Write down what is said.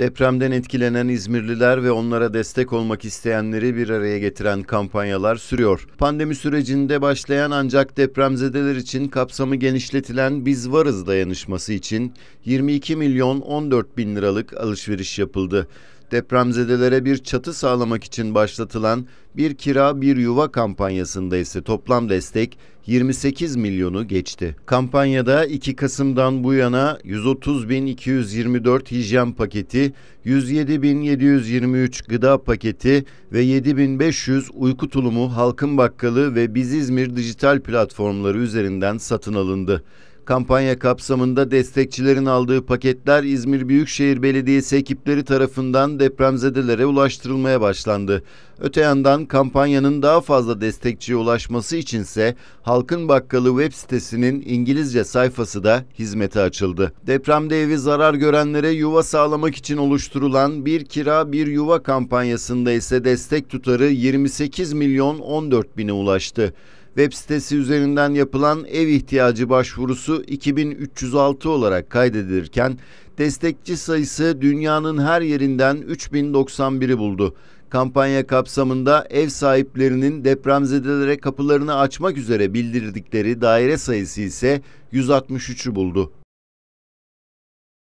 Depremden etkilenen İzmirliler ve onlara destek olmak isteyenleri bir araya getiren kampanyalar sürüyor. Pandemi sürecinde başlayan ancak depremzedeler için kapsamı genişletilen Biz Varız dayanışması için 22 milyon 14 bin liralık alışveriş yapıldı. Depremzedelere bir çatı sağlamak için başlatılan bir kira bir yuva kampanyasında ise toplam destek 28 milyonu geçti. Kampanyada 2 Kasım'dan bu yana 130.224 hijyen paketi, 107.723 gıda paketi ve 7.500 uyku tulumu Halkın Bakkalı ve Biz İzmir dijital platformları üzerinden satın alındı. Kampanya kapsamında destekçilerin aldığı paketler İzmir Büyükşehir Belediyesi ekipleri tarafından depremzedelere ulaştırılmaya başlandı. Öte yandan kampanyanın daha fazla destekçiye ulaşması içinse Halkın Bakkalı web sitesinin İngilizce sayfası da hizmete açıldı. Depremde evi zarar görenlere yuva sağlamak için oluşturulan Bir Kira Bir Yuva kampanyasında ise destek tutarı 28 milyon 14 bine ulaştı. Web sitesi üzerinden yapılan ev ihtiyacı başvurusu 2306 olarak kaydedilirken destekçi sayısı dünyanın her yerinden 3091'i buldu. Kampanya kapsamında ev sahiplerinin depremzedelere kapılarını açmak üzere bildirdikleri daire sayısı ise 163'ü buldu.